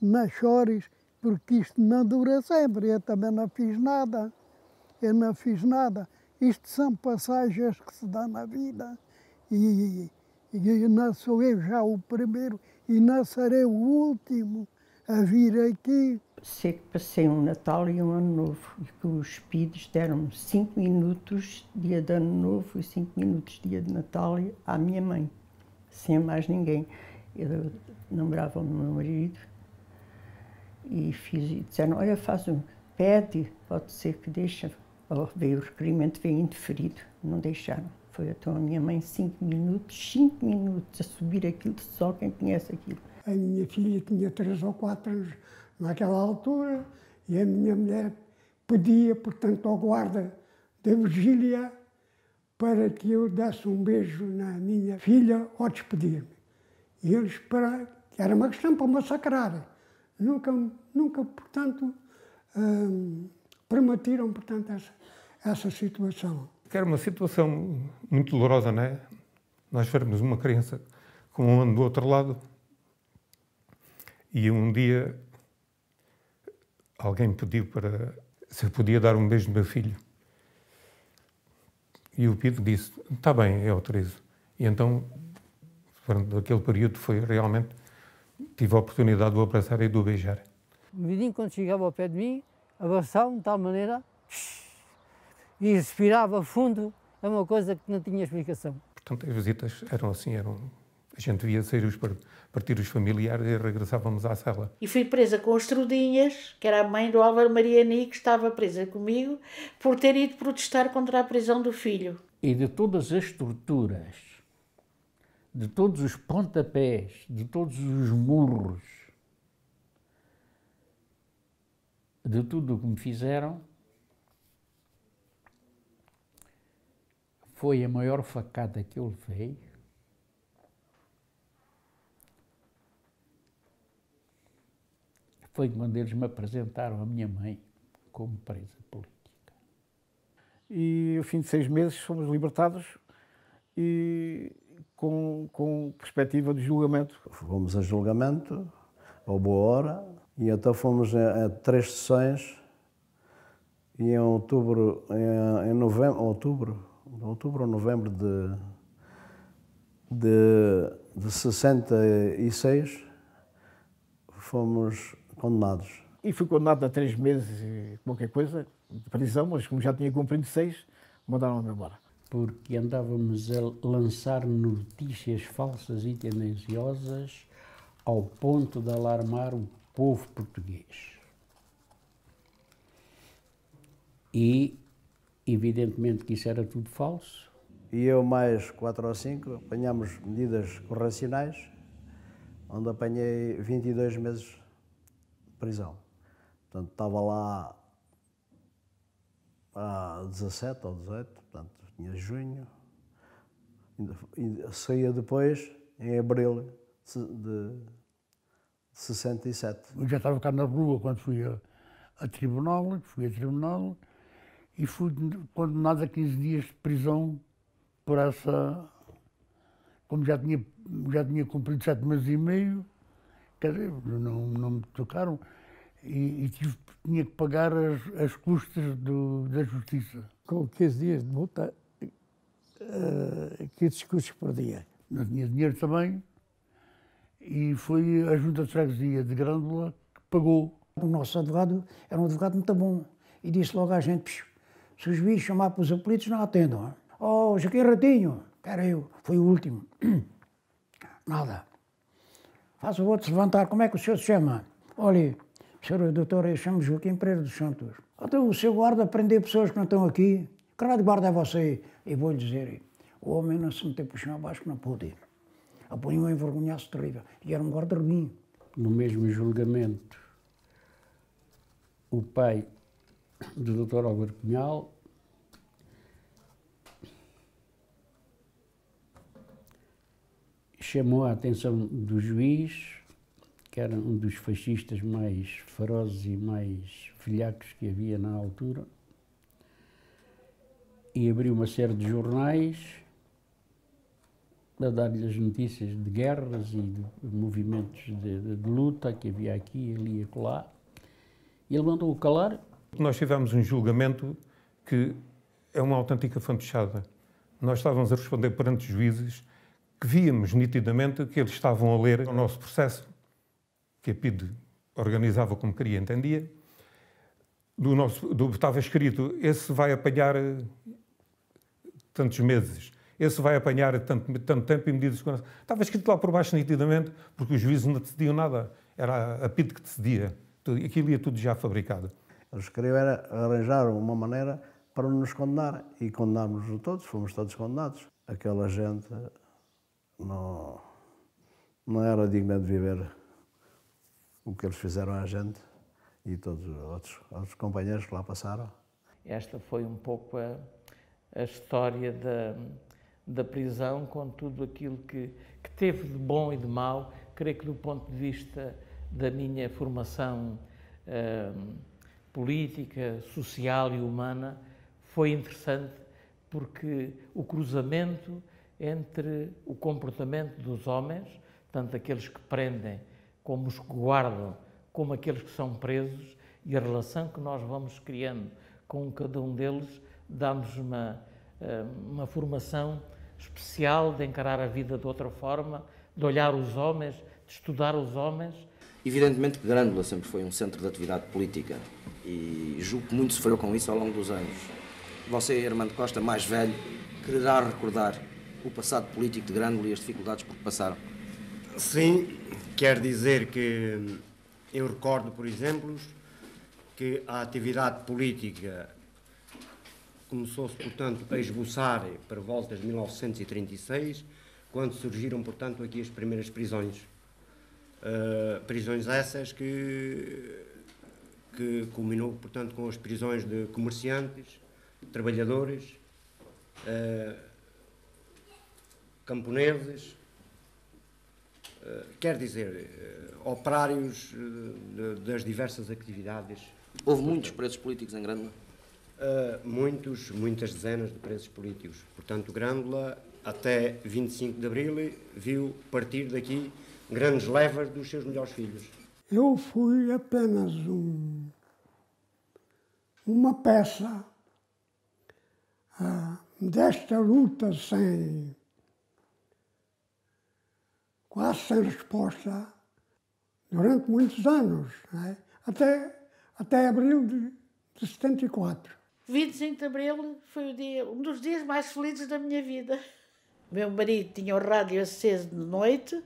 L: não chores, porque isto não dura sempre, eu também não fiz nada, eu não fiz nada. Isto são passagens que se dão na vida e, e, e não sou eu já o primeiro e não serei o último a vir
B: aqui. Sei que passei um Natal e um Ano Novo e que os Pides deram-me 5 minutos dia de Ano Novo e 5 minutos dia de Natal à minha mãe, sem mais ninguém. Eu namorava o meu marido e, fiz, e disseram: Olha, faz um, pede, pode ser que deixa. Oh, veio o requerimento, veio indeferido, não deixaram. Foi então a minha mãe cinco minutos, cinco minutos a subir aquilo, só quem conhece aquilo a minha filha tinha três ou quatro anos
K: naquela altura, e a minha mulher pedia, portanto, ao guarda da vigília para que eu desse um beijo na minha filha ao despedir-me. E eles, para, era uma questão para massacrar, nunca, nunca portanto, hum, permitiram, portanto, essa, essa situação.
M: Que era uma situação muito dolorosa, não é? Nós vermos uma criança com um ano do outro lado e um dia alguém pediu para se eu podia dar um beijo no meu filho. E o Pedro disse: Está bem, eu é autorizo. E então, durante aquele período, foi realmente. Tive a oportunidade de o abraçar e de o beijar.
P: O menino, quando chegava ao pé de mim, abraçava-me de tal maneira e respirava fundo. É uma coisa que não tinha explicação.
M: Portanto, as visitas eram assim, eram a gente via sair os familiares e regressávamos à sala.
J: E fui presa com as Trudinhas, que era a mãe do Álvaro Mariani, que estava presa comigo, por ter ido protestar contra a prisão do filho.
I: E de todas as torturas, de todos os pontapés, de todos os murros, de tudo o que me fizeram, foi a maior facada que eu levei foi quando eles me apresentaram a minha mãe como presa política.
O: E ao fim de seis meses fomos libertados e com, com perspectiva de julgamento. Fomos a julgamento, a boa hora, e até então fomos a, a três sessões e em outubro, em, em novembro, outubro, outubro ou novembro de, de, de 66, fomos condenados.
F: E fui condenado a três meses e qualquer coisa de prisão, mas como já tinha cumprido seis,
I: mandaram-me embora. Porque andávamos a lançar notícias falsas e tendenciosas ao ponto de alarmar o povo português. E,
O: evidentemente, que isso era tudo falso. E eu, mais quatro ou cinco, apanhámos medidas correcionais, onde apanhei 22 meses prisão. Portanto, estava lá há 17 ou 18, portanto, tinha junho. Saía depois, em abril de 67. Eu já
C: estava cá na rua quando fui a, a tribunal, fui a tribunal e fui condenado a 15 dias de prisão por essa. Como já tinha, já tinha cumprido sete meses e meio, quer dizer, não, não me tocaram e, e tive, tinha que pagar as, as custas do, da justiça. Com 15 dias de multa, uh, eh, 500 custos por dia. Não tinha dinheiro também e foi a Junta de Freguesia de Grândola que pagou.
N: O nosso advogado era um advogado muito bom e disse logo à gente, se os bichos chamar para os apelidos, não atendam. Oh, Joaquim Ratinho, era eu, foi o último. Nada. Faz o outro se levantar. Como é que o senhor se chama? Olhe, senhor doutor, eu chamo Joaquim Pereira dos Santos. Então o seu guarda prender pessoas que não estão aqui. Que raio de guarda é você? E vou lhe dizer, o homem não se meteu por chão abaixo que não pôde. Apanhou um envergonhaço terrível. E era um guarda ruim.
I: No mesmo julgamento, o pai do doutor Álvaro Cunhal chamou a atenção do juiz, que era um dos fascistas mais ferozes e mais filhacos que havia na altura, e abriu uma série de jornais a dar-lhe as notícias de guerras e de movimentos de, de, de luta que havia aqui, ali e acolá.
M: E ele mandou-o calar. Nós tivemos um julgamento que é uma autêntica fantochada. Nós estávamos a responder perante juízes que víamos nitidamente que eles estavam a ler o nosso processo, que a PID organizava como queria, entendia. Do nosso, do, estava escrito, esse vai apanhar eh, tantos meses, esse vai apanhar tanto, tanto tempo e medidas de segurança. Estava escrito lá por baixo nitidamente, porque os juízes não decidiam nada, era a PID que decidia. Aquilo ia tudo já fabricado.
O: Eles queriam era arranjar uma maneira para nos condenar e condenámos-nos todos, fomos todos condenados. Aquela gente não, não era digna de viver o que eles fizeram à gente e todos os outros, outros companheiros que lá passaram.
H: Esta foi um pouco a, a história da, da prisão, com tudo aquilo que, que teve de bom e de mau. Creio que, do ponto de vista da minha formação eh, política, social e humana, foi interessante porque o cruzamento entre o comportamento dos homens, tanto aqueles que prendem como os que guardam, como aqueles que são presos, e a relação que nós vamos criando com cada um deles dá-nos uma, eh, uma formação especial de encarar a vida de outra forma, de olhar os homens, de estudar os homens.
Q: Evidentemente que Grândola sempre foi um centro de atividade política e julgo que muito sofreu com isso ao longo dos anos. Você, Armando Costa, mais velho, quererá recordar o passado político de Grândola e as dificuldades por que passaram? Sim, quer dizer que eu recordo, por exemplo,
K: que a atividade política começou-se, portanto, a esboçar por volta de 1936, quando surgiram, portanto, aqui as primeiras prisões. Uh, prisões essas que, que culminou, portanto, com as prisões de comerciantes, trabalhadores,
Q: uh, camponeses, eh, quer dizer, eh, operários eh, das diversas atividades. Houve muitos presos políticos em Grândola? muitos, muitas
K: dezenas de presos políticos. Portanto, Grândola, até 25 de abril, viu partir daqui grandes levas dos seus melhores filhos. Eu fui apenas um, uma peça ah, desta luta sem quase sem resposta, durante muitos anos, é?
J: até, até abril de, de 74. 25 de abril foi dia, um dos dias mais felizes da minha vida. Meu marido tinha o rádio aceso de noite,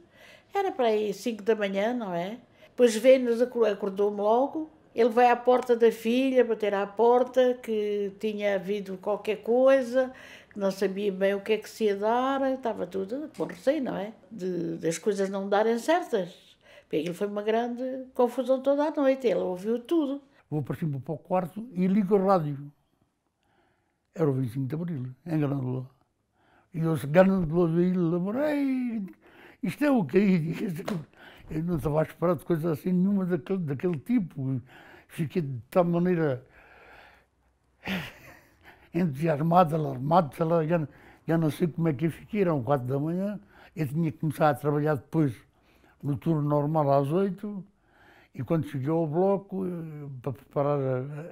J: era para aí 5 da manhã, não é? Depois veio-nos, acordou-me logo. Ele vai à porta da filha, bater à porta, que tinha havido qualquer coisa, não sabia bem o que é que se ia dar, estava tudo com receio, não é? De, das coisas não darem certas. Porque aquilo foi uma grande confusão toda a noite, ela ouviu tudo.
C: Vou para cima para o quarto e ligo a rádio. Era o 25 de Abril, em Grandola. E eu disse, Grandola da Ilha, morei, isto é o que aí é Eu não estava a esperar de coisa assim nenhuma daquele, daquele tipo. Fiquei de tal maneira entusiasmado, alarmado, sei lá, já, já não sei como é que eu é fiquei, eram quatro da manhã, eu tinha que começar a trabalhar depois no turno normal às oito, e quando cheguei ao bloco, eh, para preparar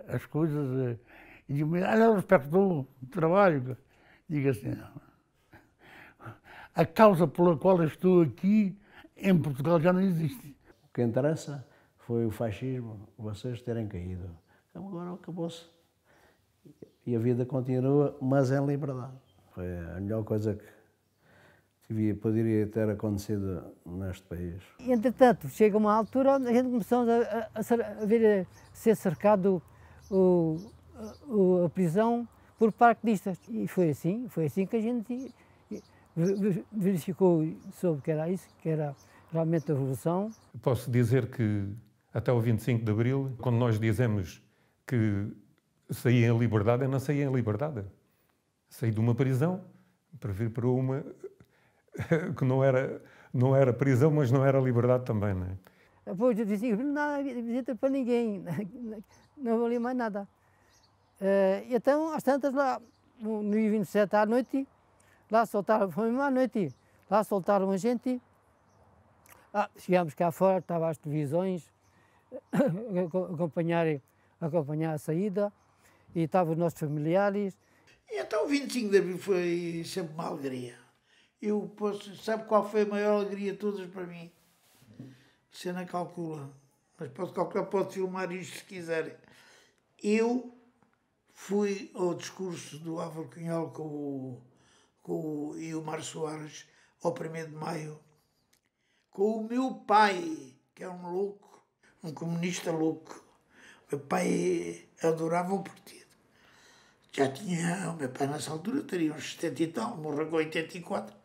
C: as coisas, e eh, digo-me, olha, respeito o trabalho. Digo assim, a causa pela qual eu estou aqui em Portugal já não existe.
O: O que interessa foi o fascismo, vocês terem caído. Então agora acabou-se e a vida continua, mas em liberdade. Foi a melhor coisa que devia, poderia ter acontecido neste país.
P: Entretanto, chega uma altura onde a gente começou a, a, a, ver, a ser cercado o, o, a prisão por parquedistas. E foi assim, foi assim que a gente verificou, soube que era isso, que era realmente a revolução.
M: Posso dizer que até o 25 de Abril, quando nós dizemos que saí em liberdade, eu não saí em liberdade. Saí de uma prisão para vir para uma que não era, não era prisão, mas não era liberdade também, não é?
P: Depois eu disse, nada, visita para ninguém, não valia mais nada. Uh, então, às tantas lá, no, dia 27 à noite, lá soltaram, foi uma noite, lá soltaram a gente. Ah, chegámos cá fora, estava as televisões, acompanhar, acompanhar a saída e estavam os nossos familiares. E
D: então o 25 de Abril foi sempre uma alegria. Eu posso, sabe qual foi a maior alegria de todas para mim? Você não calcula, mas posso calcular, pode filmar isto se quiser. Eu fui ao discurso do Álvaro Cunhal com o, com o, e o Mar Soares ao 1 de Maio, com o meu pai, que é um louco, um comunista louco. Meu pai adorava o partido já tinha, o meu pai nessa altura teria uns 70 e tal, morreu com 84.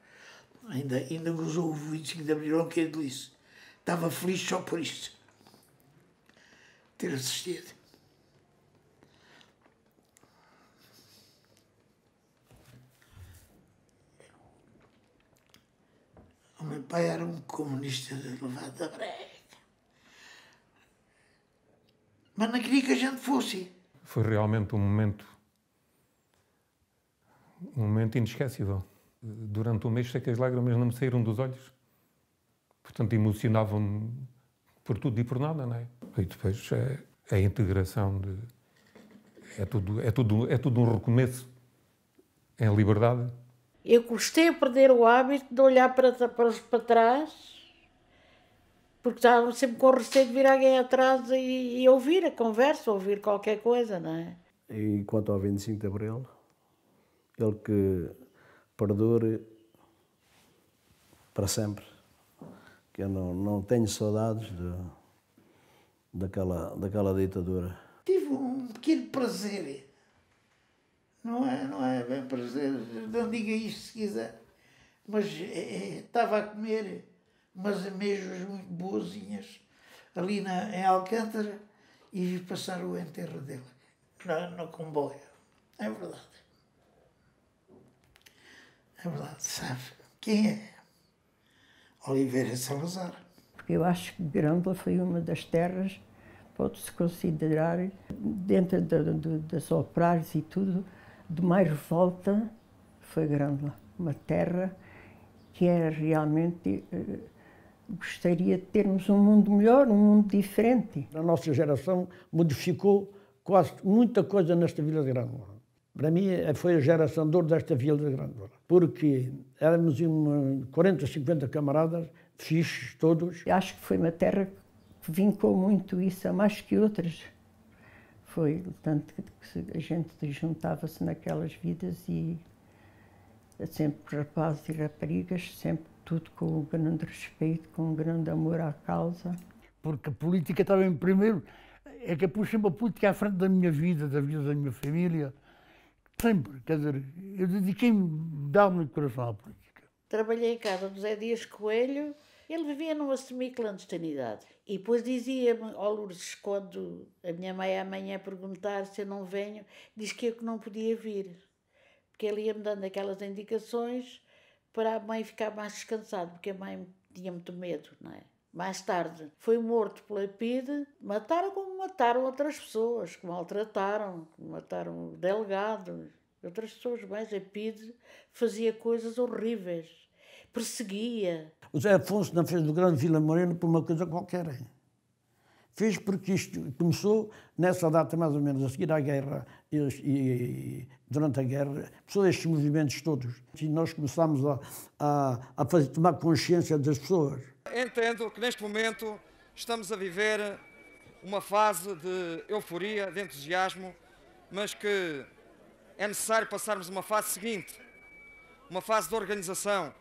D: Ainda, ainda gozou o 25 de Abril, o que ele disse. Estava feliz só por isso. Ter assistido. O meu pai era um comunista de levada brega. Mas não queria que a gente fosse.
M: Foi realmente um momento um momento inesquecível. Durante um mês sei que as lágrimas não me saíram dos olhos. Portanto, emocionavam-me por tudo e por nada, não é? E depois é, é a integração de... É tudo, é, tudo, é tudo um recomeço em liberdade.
J: Eu gostei a perder o hábito de olhar para, para, para trás, porque estava sempre com receio de vir alguém atrás e, e ouvir a conversa, ouvir qualquer coisa, não é?
O: E quanto ao 25 de Abril? Ele que perdure para sempre. Que eu não, não tenho saudades de, daquela, daquela ditadura.
D: Tive um pequeno prazer. Não é, não é bem prazer. Não diga isto se quiser. Mas é, estava a comer umas ameijas muito boazinhas ali na, em Alcântara e vi passar o enterro dele na, no comboio. É verdade.
B: É verdade, sabe? Quem é?
D: Oliveira Salazar.
B: Porque eu acho que Grândola foi uma das terras, pode-se considerar, dentro da, da, das operárias e tudo, de mais volta foi Grândola. Uma terra que era é realmente. Eh, gostaria de termos um mundo melhor, um mundo diferente. A nossa geração
G: modificou quase muita coisa nesta Vila de Grândola. Para mim, foi a geração de ouro desta Vila da Grandura, porque éramos um 40, 50 camaradas,
B: fixos todos. Acho que foi uma terra que vincou muito isso, a mais que outras. Foi tanto que a gente juntava-se naquelas vidas e eh, sempre rapazes e raparigas, sempre tudo com um grande respeito, com um grande amor à causa. Porque a política estava em primeiro,
C: é que eu pus sempre a política à frente da minha vida, da vida da minha família Sempre, quer dizer, eu dediquei-me de me o coração à política.
J: Trabalhei em casa do Zé Dias Coelho, ele vivia numa semiclandestinidade. E depois dizia-me, ó Lourdes, quando a minha mãe amanhã perguntar se eu não venho, diz que eu que não podia vir. Porque ele ia-me dando aquelas indicações para a mãe ficar mais descansada, porque a mãe tinha muito medo, não é? Mais tarde foi morto pela PIDE. Mataram como mataram outras pessoas, que maltrataram, como mataram o delegado, outras pessoas mais. A PIDE fazia coisas horríveis, perseguia.
G: O Zé Afonso não fez do Grande Vila Moreno por uma coisa qualquer. Fez porque isto começou nessa data, mais ou menos, a seguir à guerra e, e durante a guerra, começou estes movimentos todos. E nós começámos a, a, a fazer, tomar consciência das pessoas.
Q: Entendo que neste momento estamos a viver uma fase de euforia, de entusiasmo, mas que é necessário passarmos uma fase seguinte, uma fase de organização.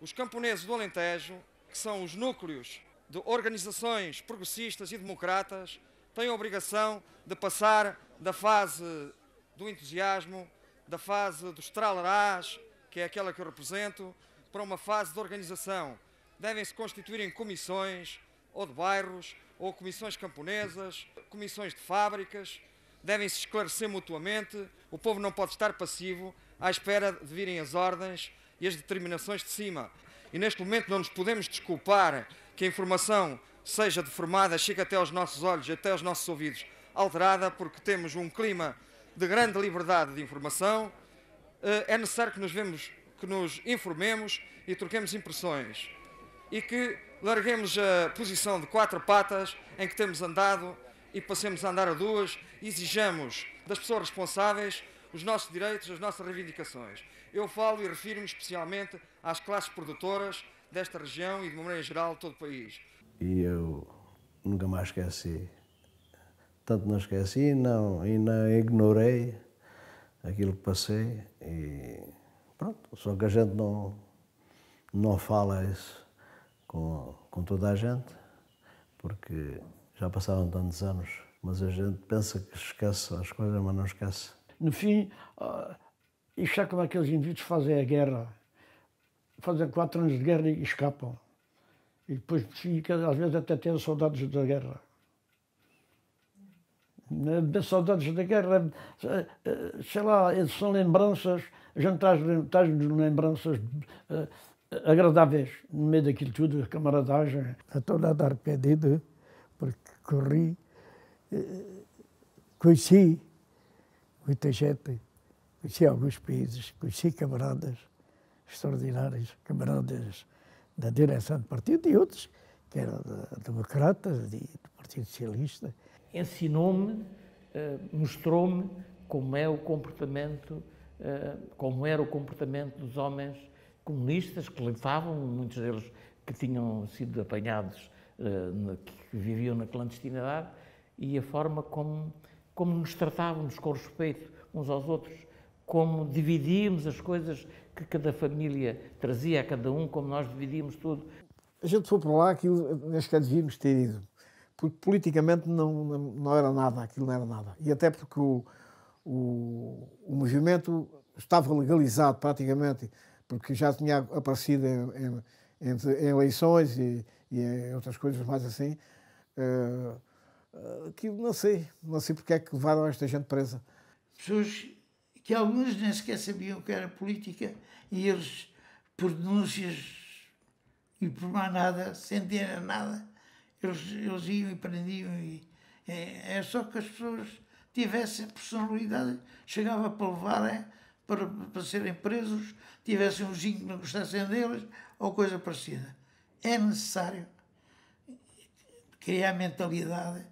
Q: Os camponeses do Alentejo, que são os núcleos de organizações progressistas e democratas, têm a obrigação de passar da fase do entusiasmo, da fase dos tralarás, que é aquela que eu represento, para uma fase de organização devem se constituir em comissões, ou de bairros, ou comissões camponesas, comissões de fábricas, devem se esclarecer mutuamente. O povo não pode estar passivo à espera de virem as ordens e as determinações de cima. E neste momento não nos podemos desculpar que a informação seja deformada, chegue até aos nossos olhos, até aos nossos ouvidos, alterada, porque temos um clima de grande liberdade de informação. Eh, é necessário que nos, vemos, que nos informemos e troquemos impressões e que larguemos a posição de quatro patas em que temos andado e passemos a andar a duas e exijamos das pessoas responsáveis os nossos direitos, as nossas reivindicações. Eu falo e refiro-me especialmente às classes produtoras desta região e, de uma maneira geral, todo o país.
O: E eu nunca mais esqueci. Tanto não esqueci não, e não ignorei aquilo que passei. E pronto, só que a gente não, não fala isso com, com toda a gente, porque já passaram tantos anos, mas a gente pensa que esquece as coisas, mas não esquece.
G: No fim, isto ah, é como aqueles indivíduos fazem a guerra. Fazem quatro anos de guerra e escapam. E depois, às vezes, até têm soldados da guerra saudades da guerra, eh, eh, sei lá, são lembranças, a gente traz-nos traz lembranças eh, agradáveis no meio daquilo tudo, a camaradagem.
A: Estou dar pedido porque corri, eh, conheci muita gente, conheci alguns países, conheci camaradas extraordinários, camaradas da direção do partido e outros, que eram democratas, de, do Partido Socialista.
H: Ensinou-me, eh, mostrou-me como é o comportamento, eh, como era o comportamento dos homens comunistas que levavam, muitos deles que tinham sido apanhados, eh, que viviam na clandestinidade, e a forma como, como nos tratávamos com respeito uns aos outros, como dividíamos as coisas que cada família trazia a cada um, como nós dividíamos tudo.
F: A gente foi para lá, aquilo, neste caso, devíamos ter ido. Porque politicamente não, não era nada, aquilo não era nada. E até porque o, o, o movimento estava legalizado praticamente porque já tinha aparecido em, em, em eleições e, e, em outras coisas mais assim, uh, eh, que não sei, não sei porque é que levaram esta gente presa.
D: Pessoas que alguns nem sequer sabiam o que era política e eles, por denúncias e por mais nada, sem ter nada, eles, eles iam e prendiam. E, é, é só que as pessoas tivessem personalidade, chegava para levar. É, para, para serem presos, tivessem um gin que não gostassem deles ou coisa parecida. É necessário criar mentalidade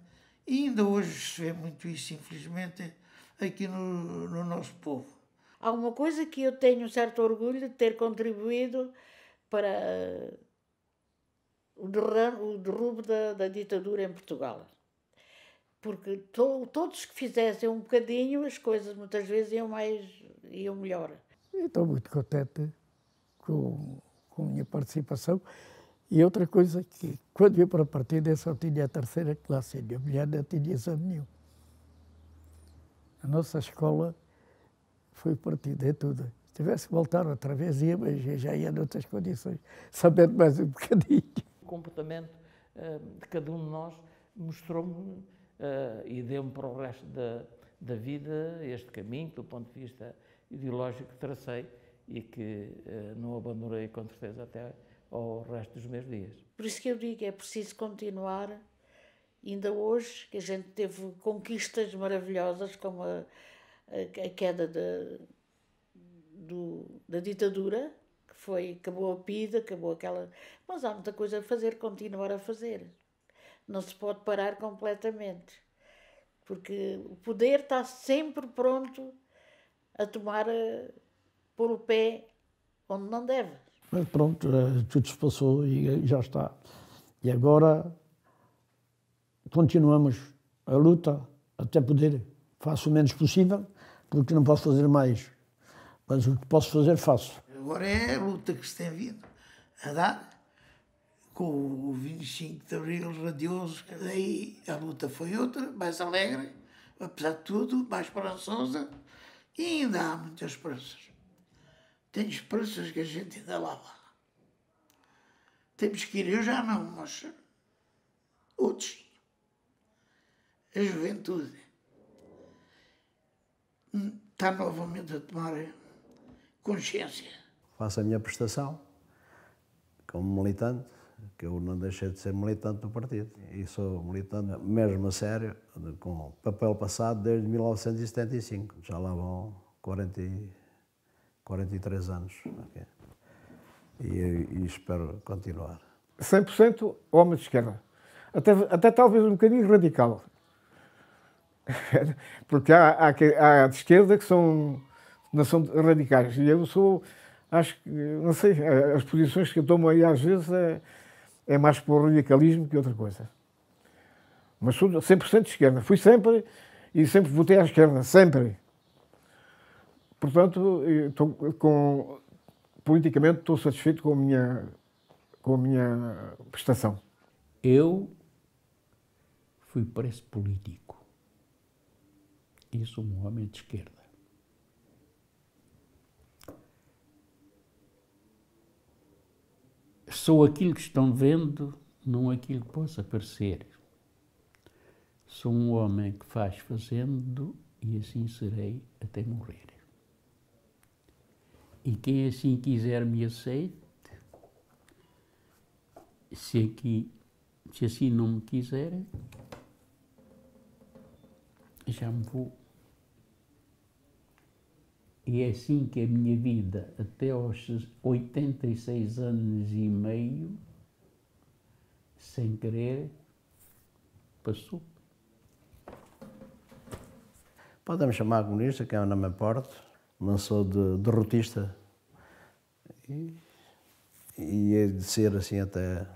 D: e ainda hoje se vê muito isso, infelizmente, aqui no, no nosso povo.
J: Há uma coisa que eu tenho um certo orgulho de ter contribuído para o, derram, o derrubo da, da ditadura em Portugal porque to, todos que fizessem um bocadinho, as coisas muitas vezes iam mais e o melhor.
A: estou muito contente com, com a minha participação. E outra coisa que, quando eu para a partida, eu só tinha a terceira classe, a minha mulher não tinha exame nenhum. A nossa escola foi partida, é tudo. Se tivesse que voltar outra vez, ia, mas já ia noutras condições, sabendo mais um bocadinho.
H: O comportamento uh, de cada um de nós mostrou-me uh, e deu-me para o resto da, da vida este caminho, do ponto de vista ideológico que tracei e que eh, não abandonei com certeza até ao resto dos meus dias.
J: Por isso que eu digo, é preciso continuar, ainda hoje, que a gente teve conquistas maravilhosas como a, a, a queda da, do, da ditadura, que foi, acabou a PIDA, acabou aquela... Mas há muita coisa a fazer, continuar a fazer. Não se pode parar completamente, porque o poder está sempre pronto a tomar eh, por o pé onde não deve.
G: Mas Pronto, tudo eh, se passou e eh, já está. E agora continuamos a luta até poder, faço o menos possível, porque não posso fazer mais. Mas o que posso fazer, faço.
D: Agora é a luta que se tem vindo a dar com o 25 de Abril radioso. Daí a luta foi outra, mais alegre, apesar de tudo, mais esperançosa. E ainda há muitas esperanças. Tenho esperanças que a gente ainda lá vá. Temos que ir, eu já não, mas outros. A juventude está novamente a tomar consciência.
O: Faço a minha prestação como militante que eu não deixei de ser militante do partido. E sou militante, mesmo a sério, com papel passado desde 1975. Já lá vão 40, 43 anos. Okay. E, e espero continuar.
F: 100% homem de esquerda. Até, até talvez um bocadinho radical. porque há, há, há de esquerda que são, não são radicais. E eu sou, acho que, não sei, as posições que eu tomo aí às vezes é é mais por radicalismo que outra coisa. Mas sou 100% de esquerda. Fui sempre e sempre votei à esquerda, sempre. Portanto, estou eh, com, politicamente estou satisfeito com a minha, com a minha
I: prestação. Eu fui preso político. E sou um homem de esquerda. Sou aquilo que estão vendo, não aquilo que possa parecer. Sou um homem que faz fazendo e assim serei até morrer. E quem assim quiser me aceite, se, aqui, se assim não me quiser, já me vou. E é assim que a minha vida, até aos 86 anos e meio, sem querer, passou.
O: podemos chamar a comunista, que é o nome importa, não sou de, derrotista. E, e é de ser assim até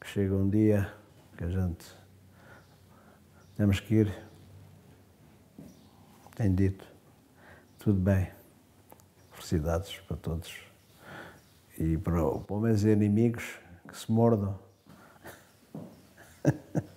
O: que chega um dia que a gente temos que ir. Tem dito tudo bem. Felicidades para todos. E para, pelo menos inimigos que se mordam.